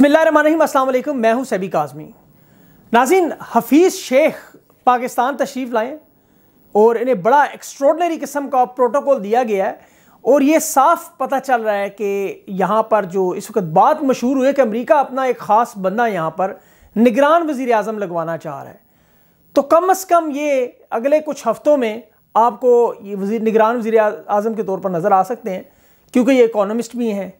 अस्सलाम वालेकुम मैं हूं सभी काजमी नाजिन हफीज़ शेख पाकिस्तान तशरीफ़ लाएँ और इन्हें बड़ा एक्स्ट्रॉडनरी किस्म का प्रोटोकॉल दिया गया है और ये साफ पता चल रहा है कि यहाँ पर जो इस वक्त बात मशहूर हुई है कि अमरीका अपना एक ख़ास बंदा यहाँ पर निगरान वज़ी अजम लगवाना चाह रहा है तो कम अज़ कम ये अगले कुछ हफ़्तों में आपको ये वजी निगरान वजी अजम के तौर पर नज़र आ सकते हैं क्योंकि ये इकोनॉमिस्ट भी हैं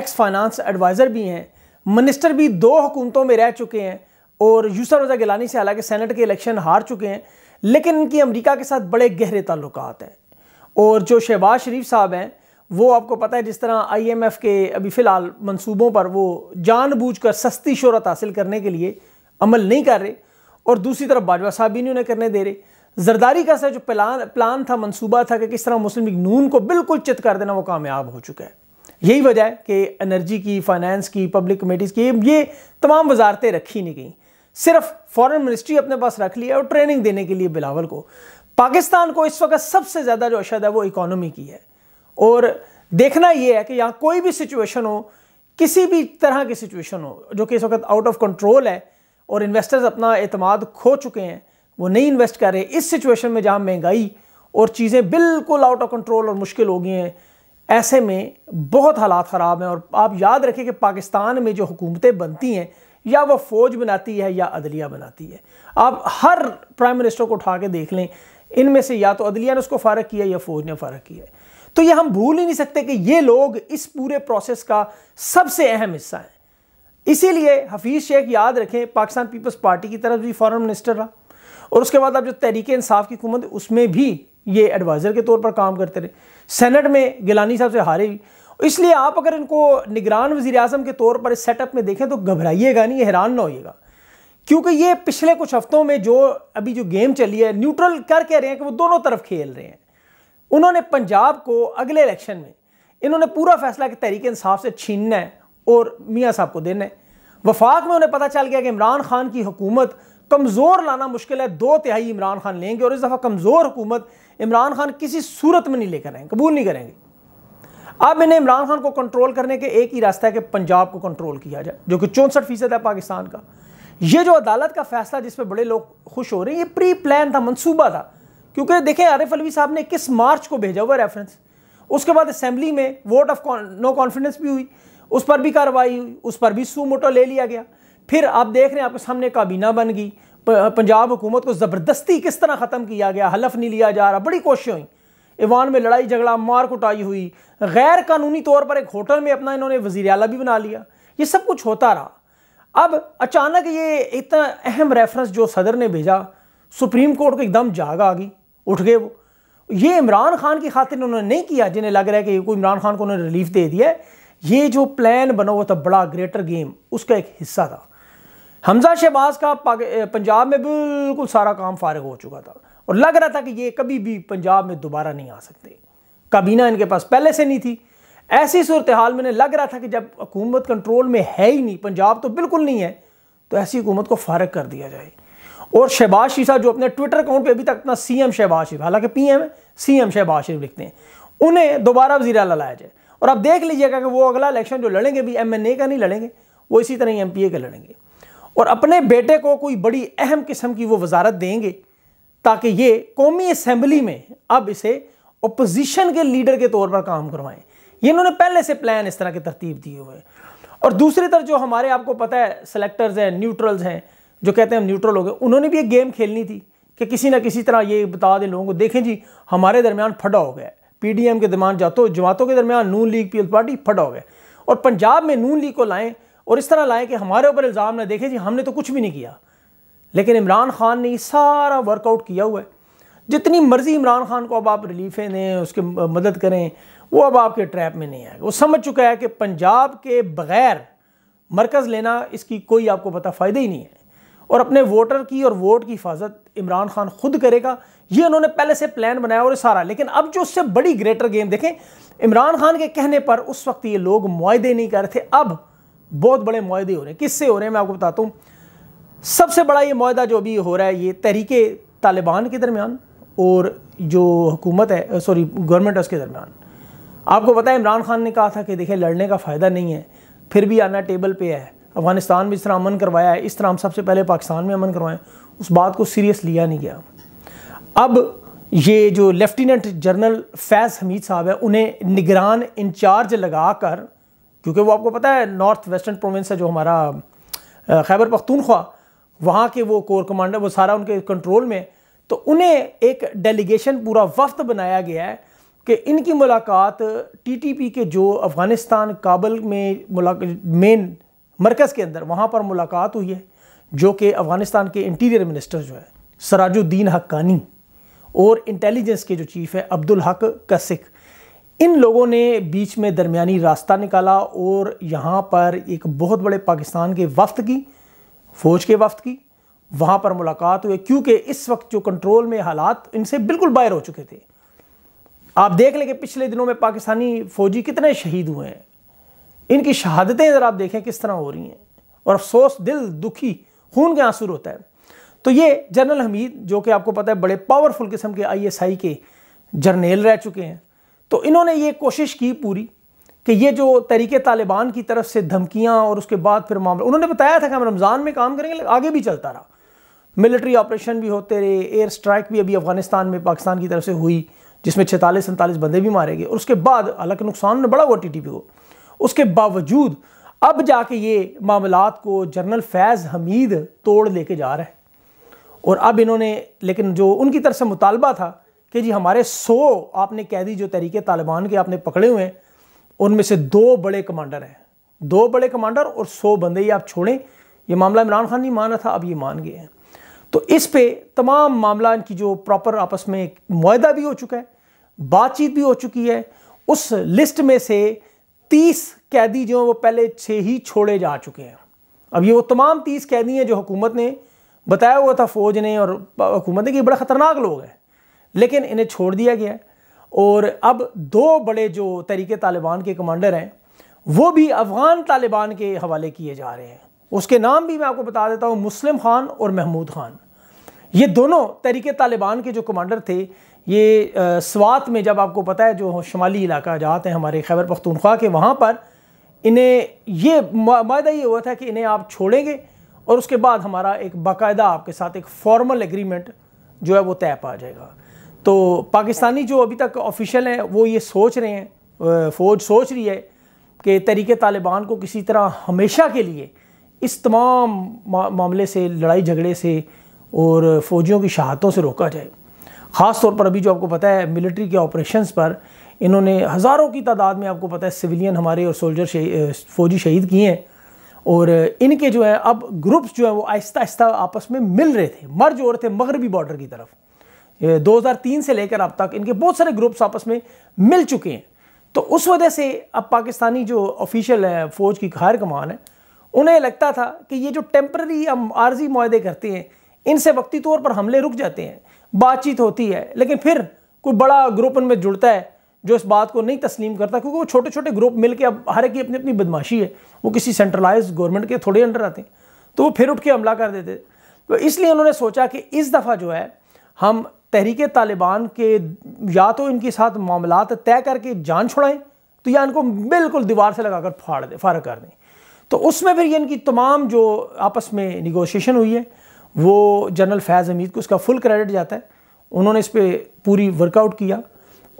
एक्स फ़ाइनानस एडवाइज़र भी हैं मिनिस्टर भी दो हुकूमतों में रह चुके हैं और यूसर रजा गिलानी से हालांकि सेनेट के इलेक्शन हार चुके हैं लेकिन इनकी अमरीका के साथ बड़े गहरे ताल्लुक हैं और जो शहबाज शरीफ साहब हैं वो आपको पता है जिस तरह आईएमएफ के अभी फ़िलहाल मंसूबों पर वो जानबूझकर सस्ती शहरत हासिल करने के लिए अमल नहीं कर रहे और दूसरी तरफ बाजवा साहब भी नहीं उन्हें करने दे रहे जरदारी का सर जो प्लान प्लान था मंसूबा था कि किस तरह मुस्लिम नून को बिल्कुल चित कर देना वो कामयाब हो चुका है यही वजह है कि एनर्जी की फाइनेंस की पब्लिक कमेटीज़ की ये तमाम वजारतें रखी नहीं गई सिर्फ फॉरेन मिनिस्ट्री अपने पास रख लिया और ट्रेनिंग देने के लिए बिलावल को पाकिस्तान को इस वक्त सबसे ज़्यादा जो अशद है वो इकोनॉमी की है और देखना ये है कि यहाँ कोई भी सिचुएशन हो किसी भी तरह की सिचुएशन हो जो कि इस वक्त आउट ऑफ कंट्रोल है और इन्वेस्टर्स अपना अतमाद खो चुके हैं वो नहीं इन्वेस्ट कर रहे इस सिचुएशन में जहाँ महंगाई और चीज़ें बिल्कुल आउट ऑफ कंट्रोल और मुश्किल हो गई हैं ऐसे में बहुत हालात ख़राब हैं और आप याद रखें कि पाकिस्तान में जो हुकूमतें बनती हैं या वह फ़ौज बनाती है या अदलिया बनाती है आप हर प्राइम मिनिस्टर को उठा के देख लें इनमें से या तो अदलिया ने उसको फ़र्क किया या फ़ौज ने फ़र्क किया तो ये हम भूल ही नहीं सकते कि ये लोग इस पूरे प्रोसेस का सबसे अहम हिस्सा हैं इसीलिए हफीज़ शेख याद रखें पाकिस्तान पीपल्स पार्टी की तरफ भी फॉरेन मिनिस्टर रहा और उसके बाद अब जो तहरीक इंसाफ की हुकूमत उसमें भी ये एडवाइज़र के तौर पर काम करते रहे सेनेट में गिलानी साहब से हारे ही इसलिए आप अगर इनको निगरान वजी अजम के तौर पर इस सेटअप में देखें तो घबराइएगा नहीं हैरान ना होइएगा क्योंकि ये पिछले कुछ हफ्तों में जो अभी जो गेम चली है न्यूट्रल कर कह रहे हैं कि वो दोनों तरफ खेल रहे हैं उन्होंने पंजाब को अगले इलेक्शन में इन्होंने पूरा फैसला कि तहरीक इंसाफ से छीनना है और मियाँ साहब को देना है वफाक में उन्हें पता चल गया कि इमरान खान की हुकूमत कमज़ोर लाना मुश्किल है दो तिहाई इमरान खान लेंगे और इस दफ़ा कमज़ोर हुकूमत इमरान खान किसी सूरत में नहीं लेकर आएंगे कबूल नहीं करेंगे अब इन्हें इमरान खान को कंट्रोल करने के एक ही रास्ता है कि पंजाब को कंट्रोल किया जाए जो कि चौंसठ फीसद है पाकिस्तान का ये जो अदालत का फैसला जिसपे बड़े लोग खुश हो रहे हैं ये प्री प्लान था मनसूबा था क्योंकि देखें आरिफ अलवी साहब ने इक्कीस मार्च को भेजा हुआ रेफरेंस उसके बाद असम्बली में वोट ऑफ नो कॉन्फिडेंस भी हुई उस पर भी कार्रवाई हुई उस पर भी सू मोटो ले लिया गया फिर आप देख रहे हैं आपके सामने काबीना बन गई पंजाब हुकूमत को ज़बरदस्ती किस तरह ख़त्म किया गया हलफ नहीं लिया जा रहा बड़ी कोशिशें हुई ईवान में लड़ाई झगड़ा मार कुटाई हुई गैर कानूनी तौर पर एक होटल में अपना इन्होंने वजीर अला भी बना लिया ये सब कुछ होता रहा अब अचानक ये इतना अहम रेफरेंस जो सदर ने भेजा सुप्रीम कोर्ट को एकदम जाग आ गई उठ गए वो ये इमरान खान की खातिर उन्होंने नहीं किया जिन्हें लग रहा है कि कोई इमरान खान को उन्होंने रिलीफ दे दिया ये जो प्लान बना हुआ था बड़ा ग्रेटर गेम उसका एक हिस्सा था हमजा शहबाज का पंजाब में बिल्कुल सारा काम फारग हो चुका था और लग रहा था कि ये कभी भी पंजाब में दोबारा नहीं आ सकते काबीना इनके पास पहले से नहीं थी ऐसी सूरत हाल में लग रहा था कि जब हुकूमत कंट्रोल में है ही नहीं पंजाब तो बिल्कुल नहीं है तो ऐसी हुकूमत को फारग कर दिया जाए और शहबाज शीशा जो अपने ट्विटर अकाउंट पे अभी तक अपना सीएम शहबाज शरीफ हालांकि पीएम सीएम शहबाज शरीफ लिखते हैं उन्हें दोबारा वजी अला लाया जाए और आप देख लीजिएगा कि वो अगला इलेक्शन जो लड़ेंगे भी एम एन ए का नहीं लड़ेंगे वो इसी तरह ही एम पी ए का लड़ेंगे और अपने बेटे को कोई बड़ी अहम किस्म की वो वजारत देंगे ताकि ये कौमी असम्बली में अब इसे अपोजिशन के लीडर के तौर पर काम करवाएं ये इन्होंने पहले से प्लान इस तरह के तरतीब दिए हुए हैं और दूसरी तरफ जो हमारे आपको पता है सेलेक्टर्स हैं न्यूट्रल्स हैं जो कहते हैं हम न्यूट्रल हो गए उन्होंने भी एक गेम खेलनी थी कि किसी ना किसी तरह ये बता दें लोगों को देखें जी हमारे दरमियान फटा हो गया पी डी एम के दरमियान जातो जमातों के दरमियान नून लीग पीपल्स पार्टी फटा हो गया और पंजाब में नून लीग को लाएँ और इस तरह लाएं कि हमारे ऊपर इल्ज़ाम ना देखें जी हमने तो कुछ भी नहीं किया लेकिन इमरान खान ने ये सारा वर्कआउट किया हुआ है जितनी मर्ज़ी इमरान खान को अब आप रिलीफें दें उसके मदद करें वो अब आपके ट्रैप में नहीं आएगा वो समझ चुका है कि पंजाब के बगैर मरकज़ लेना इसकी कोई आपको पता फ़ायदा ही नहीं है और अपने वोटर की और वोट की हिफाजत इमरान खान खुद करेगा ये उन्होंने पहले से प्लान बनाया और सारा लेकिन अब जो उससे बड़ी ग्रेटर गेम देखें इमरान खान के कहने पर उस वक्त ये लोग मुआदे नहीं कर रहे थे अब बहुत बड़े माहदे हो रहे हैं किससे हो रहे हैं मैं आपको बताता हूँ सबसे बड़ा ये माहा जो अभी हो रहा है ये तहरीक तालिबान के दरमियान और जो हुकूमत है सॉरी गवर्नमेंट है उसके दरमियान आपको पता है इमरान खान ने कहा था कि देखिए लड़ने का फ़ायदा नहीं है फिर भी आना टेबल पे है अफगानिस्तान में इस तरह अमन करवाया है इस तरह हम सबसे पहले पाकिस्तान में अमन करवाएं उस बात को सीरियस लिया नहीं गया अब ये जो लेफ्टिनेंट जनरल फैज़ हमीद साहब है उन्हें निगरान इंचार्ज लगा कर क्योंकि वो आपको पता है नॉर्थ वेस्टर्न प्रोविंस है जो हमारा खैबर पख्तूनख्वा वहाँ के वो कोर कमांडर वो सारा उनके कंट्रोल में तो उन्हें एक डेलीगेशन पूरा वफ्त बनाया गया है कि इनकी मुलाकात टीटीपी के जो अफ़गानिस्तान काबल में मेन मरकज़ के अंदर वहाँ पर मुलाकात हुई है जो कि अफ़गानिस्तान के इंटीरियर मिनिस्टर जो है सराजुद्दीन हक्कानी और इंटेलिजेंस के जो चीफ़ है अब्दुल हक कसिक इन लोगों ने बीच में दरमियानी रास्ता निकाला और यहाँ पर एक बहुत बड़े पाकिस्तान के वफ्त की फ़ौज के वफ्त की वहाँ पर मुलाकात हुई क्योंकि इस वक्त जो कंट्रोल में हालात इनसे बिल्कुल बाहर हो चुके थे आप देख लें कि पिछले दिनों में पाकिस्तानी फ़ौजी कितने शहीद हुए हैं इनकी शहादतें अगर आप देखें किस तरह हो रही हैं और अफसोस दिल दुखी खून के आंसू होता है तो ये जनरल हमीद जो कि आपको पता है बड़े पावरफुल किस्म के आईएसआई के जर्नेल रह चुके हैं तो इन्होंने ये कोशिश की पूरी कि ये जो तरीके तालिबान की तरफ से धमकियाँ और उसके बाद फिर मामला उन्होंने बताया था कि हम रमज़ान में काम करेंगे लेकिन आगे भी चलता रहा मिलिट्री ऑपरेशन भी होते रहे एयर स्ट्राइक भी अभी अफगानिस्तान में पाकिस्तान की तरफ से हुई जिसमें छतालीस सैंतालीस बंदे भी मारे गए और उसके बाद हालांकि नुकसान ने बड़ा हुआ टी टी पी को उसके बावजूद अब जाके ये मामला को जनरल फैज़ हमीद तोड़ लेके जा रहे हैं और अब इन्होंने लेकिन जो उनकी तरफ से मुतालबा था कि जी हमारे सौ आपने कैदी जो तरीके तालिबान के आपने पकड़े हुए हैं उनमें से दो बड़े कमांडर हैं दो बड़े कमांडर और सौ बंदे ही आप छोड़ें ये मामला इमरान खान नहीं माना था अब ये मान गए हैं तो इस पे तमाम मामला इनकी जो प्रॉपर आपस में एक माहा भी हो चुका है बातचीत भी हो चुकी है उस लिस्ट में से तीस कैदी जो हैं वो पहले छः ही छोड़े जा चुके हैं अब ये वो तमाम तीस कैदी हैं जो हुकूमत ने बताया हुआ था फ़ौज ने और हुकूमत ने कि बड़ा ख़तरनाक लोग हैं लेकिन इन्हें छोड़ दिया गया और अब दो बड़े जो तरीके तालिबान के कमांडर हैं वो भी अफ़गान तालिबान के हवाले किए जा रहे हैं उसके नाम भी मैं आपको बता देता हूँ मुस्लिम खान और महमूद खान ये दोनों तरीके तालिबान के जो कमांडर थे ये स्वात में जब आपको पता है जो शुमाली इलाका जाते हैं हमारे खैबर पख्तूनख्वा के वहाँ पर इन्हें ये वायदा ये हुआ था कि इन्हें आप छोड़ेंगे और उसके बाद हमारा एक बाकायदा आपके साथ एक फॉर्मल एग्रीमेंट जो है वो तय पा जाएगा तो पाकिस्तानी जो अभी तक ऑफिशियल हैं वो ये सोच रहे हैं फ़ौज सोच रही है कि तरीके तालिबान को किसी तरह हमेशा के लिए इस तमाम मामले से लड़ाई झगड़े से और फ़ौजियों की शहादतों से रोका जाए ख़ास तौर पर अभी जो आपको पता है मिलिट्री के ऑपरेशंस पर इन्होंने हज़ारों की तादाद में आपको पता है सिविलियन हमारे और सोल्जर फ़ौजी शहीद किए हैं और इनके जो है अब ग्रुप्स जो हैं वो आहिस्ता आहिस्ता आपस में मिल रहे थे मर्ज हो रहे थे मगरबी बॉर्डर की तरफ 2003 से लेकर अब तक इनके बहुत सारे ग्रुप्स आपस में मिल चुके हैं तो उस वजह से अब पाकिस्तानी जो ऑफिशियल है फ़ौज की खैर कमान है उन्हें लगता था कि ये जो टेम्प्ररी हम आर्जी माहदे करते हैं इनसे वक्ती तौर पर हमले रुक जाते हैं बातचीत होती है लेकिन फिर कोई बड़ा ग्रुप उनमें जुड़ता है जो इस बात को नहीं तस्लीम करता क्योंकि वो छोटे छोटे ग्रुप मिल के अब हर एक की अपनी अपनी बदमाशी है वो किसी सेंट्रलाइज गवर्नमेंट के थोड़े अंडर आते हैं तो वो फिर उठ के हमला कर देते तो इसलिए उन्होंने सोचा कि इस दफ़ा जो है हम तहरीक तालिबान के या तो इनके साथ मामला तय करके जान छुड़ाएं तो या इनको बिल्कुल दीवार से लगाकर फाड़ दें फ़ारक कर दें तो उसमें फिर ये इनकी तमाम जो आपस में निगोशिएशन हुई है वो जनरल फैज़ हमीद को उसका फुल क्रेडिट जाता है उन्होंने इस पर पूरी वर्कआउट किया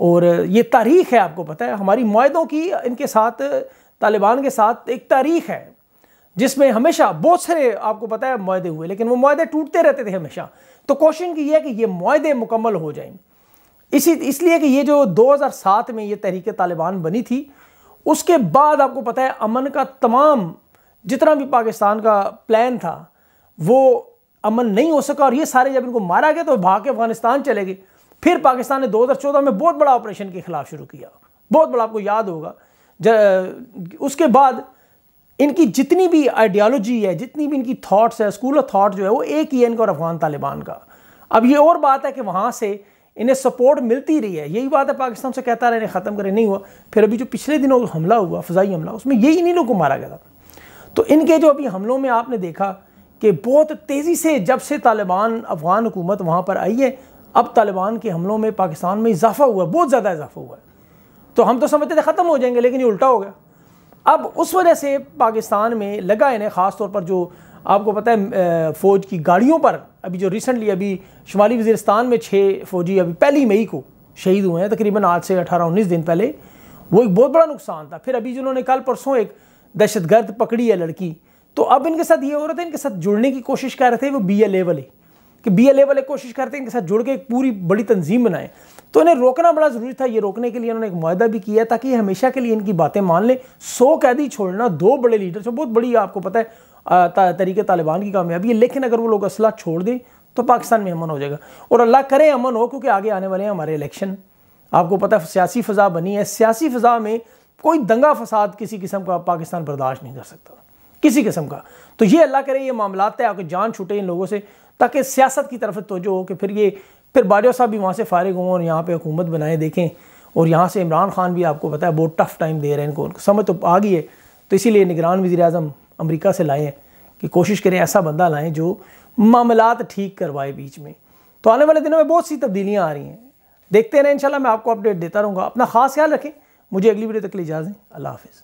और ये तारीख है आपको पता है हमारी माहों की इनके साथ तालिबान के साथ एक तारीख है जिसमें हमेशा बहुत सारे आपको पता है माहदे हुए लेकिन वो माहदे टूटते रहते थे हमेशा तो क्वेश्चन यह है कि ये माहदे मुकम्मल हो जाएं इसी इसलिए कि ये जो 2007 में ये तहरीक तालिबान बनी थी उसके बाद आपको पता है अमन का तमाम जितना भी पाकिस्तान का प्लान था वो अमन नहीं हो सका और ये सारे जब इनको मारा गया तो भाग के अफगानिस्तान चले गए फिर पाकिस्तान ने 2014 में बहुत बड़ा ऑपरेशन के खिलाफ शुरू किया बहुत बड़ा आपको याद होगा उसके बाद इनकी जितनी भी आइडियालॉजी है जितनी भी इनकी थाट्स है स्कूल ऑफ थाट जो है वो एक ही है इनका और अफगान तालिबान का अब ये और बात है कि वहाँ से इन्हें सपोर्ट मिलती रही है यही बात है पाकिस्तान से कहता रहा इन्हें ख़त्म करें नहीं हुआ फिर अभी जो पिछले दिनों हमला हुआ फ़जाई हमला उसमें यही इन्हीं लोगों को मारा गया था तो इनके जो अभी हमलों में आपने देखा कि बहुत तेज़ी से जब से तालिबान अफगान हुकूमत वहाँ पर आई है अब तालिबान के हमलों में पाकिस्तान में इजाफा हुआ बहुत ज़्यादा इजाफा हुआ है तो हम तो समझते थे ख़त्म हो जाएंगे लेकिन ये उल्टा हो गया अब उस वजह से पाकिस्तान में लगा इन्हें ख़ास तौर पर जो आपको पता है फ़ौज की गाड़ियों पर अभी जो रिसेंटली अभी शुमाली वजीरस्तान में छः फौजी अभी पहली मई को शहीद हुए हैं तकरीबन आज से अठारह उन्नीस दिन पहले वो एक बहुत बड़ा नुकसान था फिर अभी जिन्होंने कल परसों एक दहशत गर्द पकड़ी है लड़की तो अब इनके साथ ये हो रहा था इनके साथ जुड़ने की कोशिश कर रहे थे वो बी एल ए वाले कि बी एल ए वाले कोशिश करते हैं इनके साथ जुड़ के एक पूरी बड़ी तंजीम बनाएं तो इन्हें रोकना बड़ा ज़रूरी था ये रोकने के लिए इन्होंने एक माहा भी किया ताकि हमेशा के लिए इनकी बातें मान लें सौ कैदी छोड़ना दो बड़े लीडर बहुत बड़ी आपको पता है तरीके तालिबान की कामयाबी है लेकिन अगर वो लोग असला छोड़ दें तो पाकिस्तान में अमन हो जाएगा और अल्लाह करे अमन हो क्योंकि आगे आने वाले हैं हमारे इलेक्शन आपको पता है सियासी फ़ज़ा बनी है सियासी फ़ज़ा में कोई दंगा फसाद किसी किस्म का पाकिस्तान बर्दाश्त नहीं कर सकता किसी किस्म का तो ये अल्लाह करे ये मामला तय आपके जान छूटे इन लोगों से ताकि सियासत की तरफ तोजो हो कि फिर ये फिर बाजवा साहब भी वहाँ से फारिग हों और यहाँ पर हुकूमत बनाए देखें और यहाँ से इमरान खान भी आपको पता है बहुत टफ टाइम दे रहे हैं इनको उनको समझ तो आ गई है तो इसीलिए निगरान वजी अजम अमरीका से लाएँ कि कोशिश करें ऐसा बंदा लाएँ जो मामला ठीक करवाए बीच में तो आने वाले दिनों में बहुत सी तब्दीलियाँ आ रही हैं देखते रहें शाला मैं आपको अपडेट देता रहूँगा अपना खास ख्याल रखें मुझे अगली वीडियो तक ले लिए इजाज़ें अल्लाह हाफ़